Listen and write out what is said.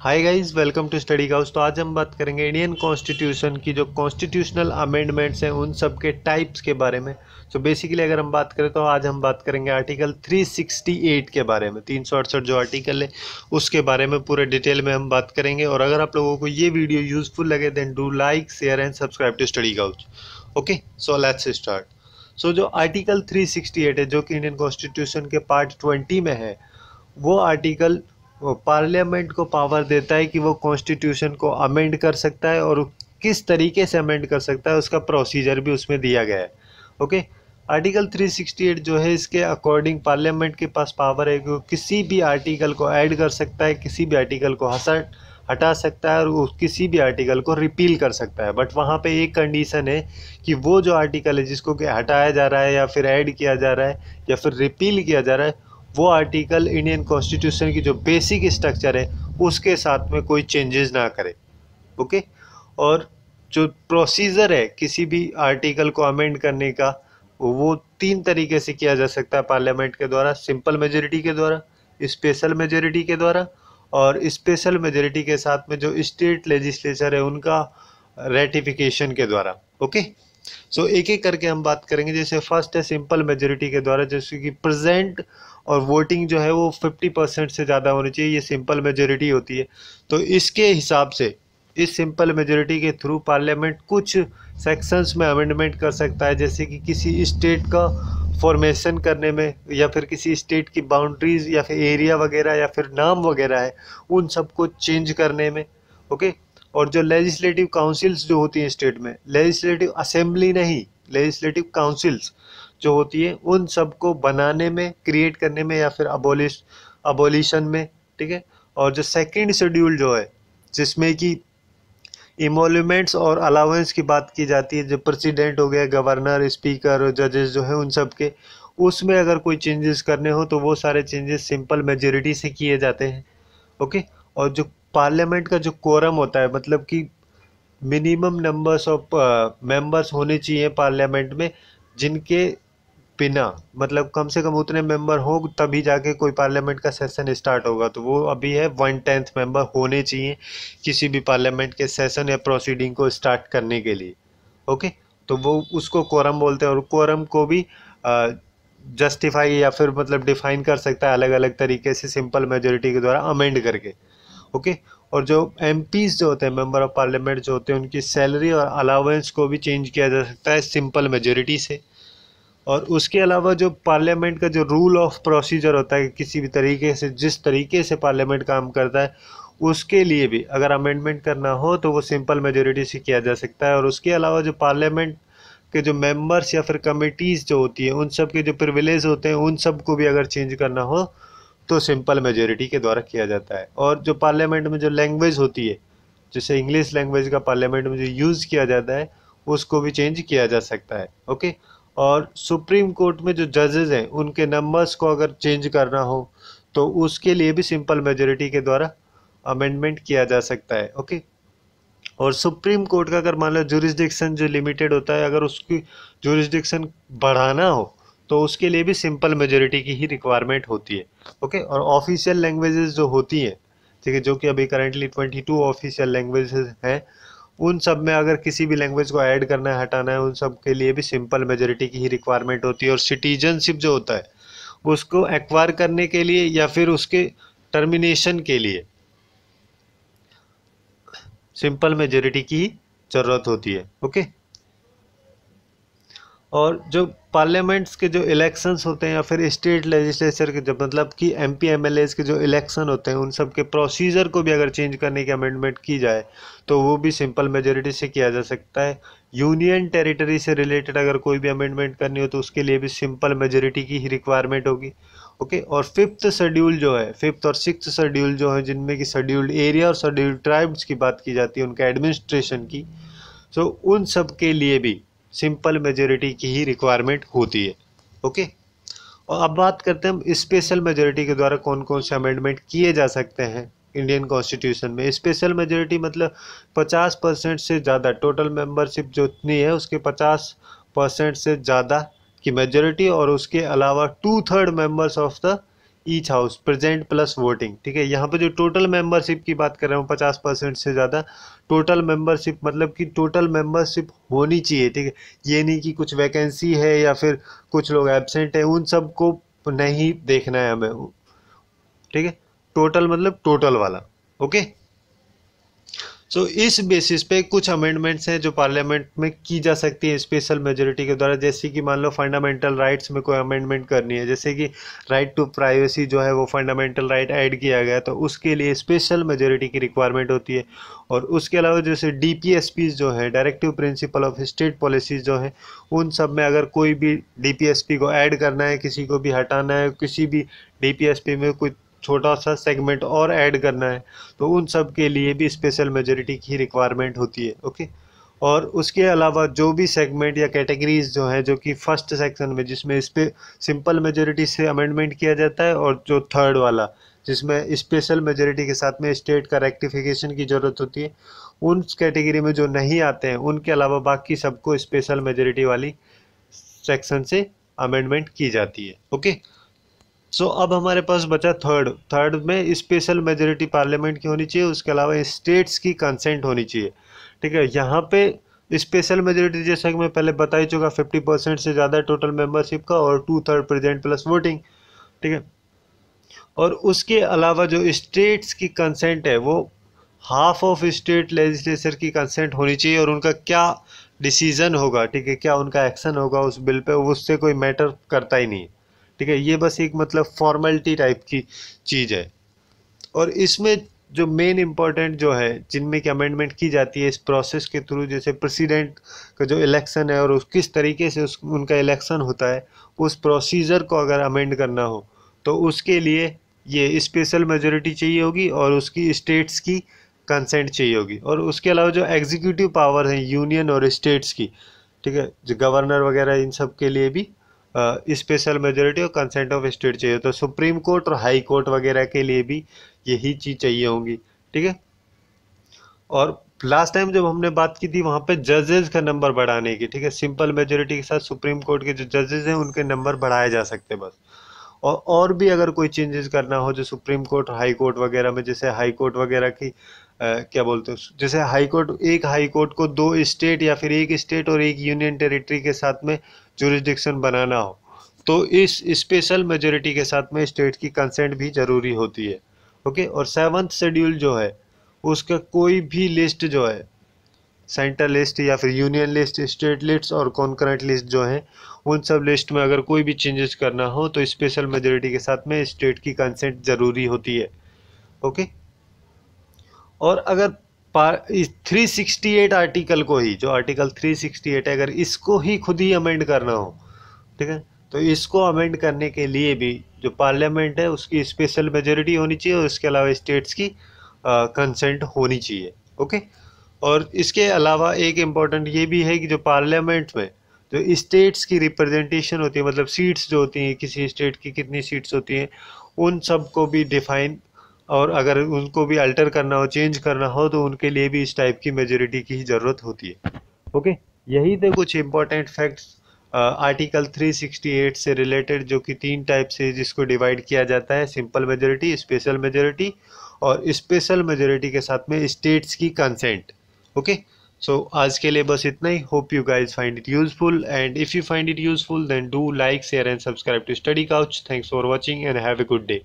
hi guys welcome to Study House तो आज हम बात करेंगे इंडियन कॉन्स्टिट्यूशन की जो कॉन्स्टिट्यूशनल अमेंडमेंट्स हैं उन सब के टाइप्स के बारे में सो so बेसिकली अगर हम बात करें तो आज हम बात करेंगे आर्टिकल 368 के बारे में तीन जो आर्टिकल है उसके बारे में पूरे डिटेल में हम बात करेंगे और अगर आप लोगों को ये वीडियो यूजफुल लगे then do like share and subscribe to Study House okay so let's start so जो आर्टिकल थ्री है जो कि इंडियन कॉन्स्टिट्यूशन के पार्ट ट्वेंटी में है वो आर्टिकल पार्लियामेंट को पावर देता है कि वो कॉन्स्टिट्यूशन को अमेंड कर सकता है और किस तरीके से अमेंड कर सकता है उसका प्रोसीजर भी उसमें दिया गया है ओके आर्टिकल 368 जो है इसके अकॉर्डिंग पार्लियामेंट के पास पावर है कि वो किसी भी आर्टिकल को ऐड कर सकता है किसी भी आर्टिकल को हंसा हटा सकता है और किसी भी आर्टिकल को रिपील कर सकता है बट वहाँ पे एक कंडीशन है कि वो जो आर्टिकल है जिसको कि हटाया जा रहा है या फिर ऐड किया जा रहा है या फिर रिपील किया जा रहा है वो आर्टिकल इंडियन कॉन्स्टिट्यूशन की जो बेसिक स्ट्रक्चर है उसके साथ में कोई चेंजेस ना करे ओके और जो प्रोसीजर है किसी भी आर्टिकल को अमेंड करने का वो तीन तरीके से किया जा सकता है पार्लियामेंट के द्वारा सिंपल मेजोरिटी के द्वारा स्पेशल मेजोरिटी के द्वारा और स्पेशल मेजोरिटी के साथ में जो स्टेट लेजिस्लेचर है उनका रेटिफिकेशन के द्वारा ओके सो so, एक एक करके हम बात करेंगे जैसे फर्स्ट है सिंपल मेजोरिटी के द्वारा जैसे कि प्रेजेंट और वोटिंग जो है वो 50 परसेंट से ज़्यादा होनी चाहिए ये सिंपल मेजोरिटी होती है तो इसके हिसाब से इस सिंपल मेजोरिटी के थ्रू पार्लियामेंट कुछ सेक्शंस में अमेंडमेंट कर सकता है जैसे कि किसी स्टेट का फॉर्मेशन करने में या फिर किसी स्टेट की बाउंड्रीज या फिर एरिया वगैरह या फिर नाम वगैरह है उन सबको चेंज करने में ओके और जो लेजिस्लेटिव काउंसिल्स जो होती हैं स्टेट में लेजिस्लेटिव असेंबली नहीं लेजिस्लेटिव काउंसिल्स जो होती है उन सबको बनाने में क्रिएट करने में या फिर अबोलिश अबोलिशन में ठीक है और जो सेकेंड शेड्यूल जो है जिसमें कि इमोलूमेंट्स और अलाउेंस की बात की जाती है जो प्रेसिडेंट हो गया गवर्नर स्पीकर और जजेस जो हैं उन सब के उसमें अगर कोई चेंजेस करने हो तो वो सारे चेंजेस सिंपल मेजोरिटी से किए जाते हैं ओके और जो पार्लियामेंट का जो कोरम होता है मतलब कि मिनिमम नंबर्स ऑफ मेंबर्स होने चाहिए पार्लियामेंट में जिनके बिना मतलब कम से कम उतने मेंबर हो तभी जाके कोई पार्लियामेंट का सेशन स्टार्ट होगा तो वो अभी है वन टेंथ मेंबर होने चाहिए किसी भी पार्लियामेंट के सेशन या प्रोसीडिंग को स्टार्ट करने के लिए ओके तो वो उसको कोरम बोलते हैं और कोरम को भी जस्टिफाई uh, या फिर मतलब डिफाइन कर सकता है अलग अलग तरीके से सिंपल मेजोरिटी के द्वारा अमेंड करके ओके और जो एम जो होते हैं मेम्बर ऑफ पार्लियामेंट जो होते हैं उनकी सैलरी और अलावेंस को भी चेंज किया जा सकता है सिंपल मेजोरिटी से और उसके अलावा जो पार्लियामेंट का जो रूल ऑफ प्रोसीजर होता है किसी भी तरीके से जिस तरीके से पार्लियामेंट काम करता है उसके लिए भी अगर अमेंडमेंट करना हो तो वो सिंपल मेजोरिटी से किया जा सकता है और उसके अलावा जो पार्लियामेंट के जो मेंबर्स या फिर कमेटीज़ जो होती है उन सब के जो प्रिविलेज होते हैं उन सब को भी अगर चेंज करना हो तो सिंपल मेजोरिटी के द्वारा किया जाता है और जो पार्लियामेंट में जो लैंग्वेज होती है जैसे इंग्लिश लैंग्वेज का पार्लियामेंट में जो यूज़ किया जाता है उसको भी चेंज किया जा सकता है ओके और सुप्रीम कोर्ट में जो जजेज हैं उनके नंबर्स को अगर चेंज करना हो तो उसके लिए भी सिंपल मेजोरिटी के द्वारा अमेंडमेंट किया जा सकता है ओके और सुप्रीम कोर्ट का अगर मान लो जुरिस्डिक्शन जो लिमिटेड होता है अगर उसकी जुरिस्डिक्शन बढ़ाना हो तो उसके लिए भी सिंपल मेजोरिटी की ही रिक्वायरमेंट होती है ओके और ऑफिशियल लैंग्वेजेस जो होती हैं ठीक है जो कि अभी currently twenty two official languages हैं उन सब में अगर किसी भी लैंग्वेज को ऐड करना है हटाना है उन सब के लिए भी सिंपल मेजोरिटी की ही रिक्वायरमेंट होती है और सिटीजनशिप जो होता है उसको एक्वायर करने के लिए या फिर उसके टर्मिनेशन के लिए सिंपल मेजोरिटी की ज़रूरत होती है ओके और जो पार्लियामेंट्स के जो इलेक्शंस होते हैं या फिर स्टेट लेजिस्लेचर के जब मतलब कि एम पी एम एल के जो इलेक्शन होते हैं उन सब के प्रोसीजर को भी अगर चेंज करने की अमेंडमेंट की जाए तो वो भी सिंपल मेजोरिटी से किया जा सकता है यूनियन टेरिटरी से रिलेटेड अगर कोई भी अमेंडमेंट करनी हो तो उसके लिए भी सिंपल मेजोरिटी की ही रिक्वायरमेंट होगी ओके और फिफ्थ शेड्यूल जो है फिफ्थ और सिक्स शेड्यूल जो है जिनमें कि शेड्यूल्ड एरिया और शेड्यूल्ड ट्राइब्स की बात की जाती है उनके एडमिनिस्ट्रेशन की सो तो उन सब के लिए भी सिंपल मेजोरिटी की ही रिक्वायरमेंट होती है ओके और अब बात करते हैं हम स्पेशल मेजोरिटी के द्वारा कौन कौन से अमेंडमेंट किए जा सकते हैं इंडियन कॉन्स्टिट्यूशन में स्पेशल मेजोरिटी मतलब 50 परसेंट से ज़्यादा टोटल मेंबरशिप जो इतनी है उसके 50 परसेंट से ज़्यादा की मेजोरिटी और उसके अलावा two third members of the each house present plus voting ठीक है यहाँ पर जो टोटल मेंबरशिप की बात कर रहा हूँ पचास परसेंट से ज़्यादा टोटल मेंबरशिप मतलब कि टोटल मेंबरशिप होनी चाहिए ठीक है ये नहीं कि कुछ वैकेंसी है या फिर कुछ लोग एबसेंट हैं उन सबको नहीं देखना है हमें ठीक है टोटल मतलब टोटल वाला ओके सो so, इस बेसिस पे कुछ अमेंडमेंट्स हैं जो पार्लियामेंट में की जा सकती है स्पेशल मेजोरिटी के द्वारा जैसे कि मान लो फंडामेंटल राइट्स में कोई अमेंडमेंट करनी है जैसे कि राइट टू प्राइवेसी जो है वो फंडामेंटल राइट ऐड किया गया तो उसके लिए स्पेशल मेजोरिटी की रिक्वायरमेंट होती है और उसके अलावा जैसे डी जो है directive principle of state policies जो है उन सब में अगर कोई भी डी को ऐड करना है किसी को भी हटाना है किसी भी डी में कोई छोटा सा सेगमेंट और ऐड करना है तो उन सब के लिए भी स्पेशल मेजोरिटी की रिक्वायरमेंट होती है ओके और उसके अलावा जो भी सेगमेंट या कैटेगरीज जो हैं जो कि फर्स्ट सेक्शन में जिसमें इस पर सिंपल मेजोरिटी से अमेंडमेंट किया जाता है और जो थर्ड वाला जिसमें स्पेशल मेजोरिटी के साथ में स्टेट का रेक्टिफिकेशन की ज़रूरत होती है उन कैटेगरी में जो नहीं आते हैं उनके अलावा बाकी सबको स्पेशल मेजोरिटी वाली सेक्शन से अमेंडमेंट की जाती है ओके सो so, अब हमारे पास बचा थर्ड थर्ड में स्पेशल मेजोरिटी पार्लियामेंट की होनी चाहिए उसके अलावा स्टेट्स की कंसेंट होनी चाहिए ठीक है यहाँ पे स्पेशल मेजोरिटी जैसा कि मैं पहले बता ही चुका फिफ्टी परसेंट से ज़्यादा टोटल मेंबरशिप का और two third present plus voting ठीक है और उसके अलावा जो स्टेट्स की कंसेंट है वो हाफ ऑफ स्टेट लेजिस्लेचर की कंसेंट होनी चाहिए और उनका क्या डिसीजन होगा ठीक है क्या उनका एक्शन होगा उस बिल पे उससे कोई मैटर करता ही नहीं है ठीक है ये बस एक मतलब फॉर्मेलिटी टाइप की चीज़ है और इसमें जो मेन इम्पॉर्टेंट जो है जिनमें कि अमेंडमेंट की जाती है इस प्रोसेस के थ्रू जैसे प्रेसिडेंट का जो इलेक्शन है और उस किस तरीके से उस उनका इलेक्शन होता है उस प्रोसीजर को अगर अमेंड करना हो तो उसके लिए ये स्पेशल मेजोरिटी चाहिए होगी और उसकी स्टेट्स की कंसेंट चाहिए होगी और उसके अलावा जो एग्जीक्यूटिव पावर हैं यूनियन और स्टेट्स की ठीक है जो गवर्नर वगैरह इन सब के लिए भी स्पेशल मेजोरिटी और कंसेंट ऑफ स्टेट चाहिए तो सुप्रीम कोर्ट और हाई कोर्ट वगैरह के लिए भी यही चीज़ चाहिए होंगी ठीक है और लास्ट टाइम जब हमने बात की थी वहाँ पे जजेस का नंबर बढ़ाने की ठीक है सिंपल मेजोरिटी के साथ सुप्रीम कोर्ट के जो जजेस हैं उनके नंबर बढ़ाए जा सकते हैं बस और और भी अगर कोई चेंजेस करना हो जो सुप्रीम कोर्ट हाई कोर्ट वगैरह में जैसे हाई कोर्ट वगैरह की क्या बोलते हैं जैसे हाई कोर्ट एक हाई कोर्ट को दो स्टेट या फिर एक स्टेट और एक यूनियन टेरिटरी के साथ में जुरिस्डिक्शन बनाना हो तो इस स्पेशल मेजोरिटी के साथ में स्टेट की कंसेंट भी ज़रूरी होती है ओके और सेवन्थ शेड्यूल जो है उसका कोई भी लिस्ट जो है सेंट्रल लिस्ट या फिर यूनियन लिस्ट स्टेट लिस्ट और कॉन्करेंट लिस्ट जो है उन सब लिस्ट में अगर कोई भी चेंजेस करना हो तो स्पेशल मेजोरिटी के साथ में स्टेट की कंसेंट ज़रूरी होती है ओके और अगर इस 368 आर्टिकल को ही जो आर्टिकल 368 है अगर इसको ही खुद ही अमेंड करना हो ठीक है तो इसको अमेंड करने के लिए भी जो पार्लियामेंट है उसकी स्पेशल मेजोरिटी होनी चाहिए और इसके अलावा स्टेट्स की कंसेंट होनी चाहिए ओके और इसके अलावा एक इम्पॉर्टेंट ये भी है कि जो पार्लियामेंट में जो स्टेट्स की रिप्रेजेंटेशन होती है मतलब सीट्स जो होती हैं किसी स्टेट की कितनी सीट्स होती हैं उन सब को भी डिफाइन और अगर उनको भी अल्टर करना हो चेंज करना हो तो उनके लिए भी इस टाइप की मेजोरिटी की ही ज़रूरत होती है ओके यही थे कुछ इंपॉर्टेंट फैक्ट्स आर्टिकल 368 से रिलेटेड जो कि तीन टाइप से जिसको डिवाइड किया जाता है सिंपल मेजोरिटी स्पेशल मेजोरिटी और स्पेशल मेजोरिटी के साथ में स्टेट्स की कंसेंट ओके सो आज के लिए बस इतना ही hope you guys find it useful and if you find it useful then do like share and subscribe to Study Couch thanks for watching and have a good day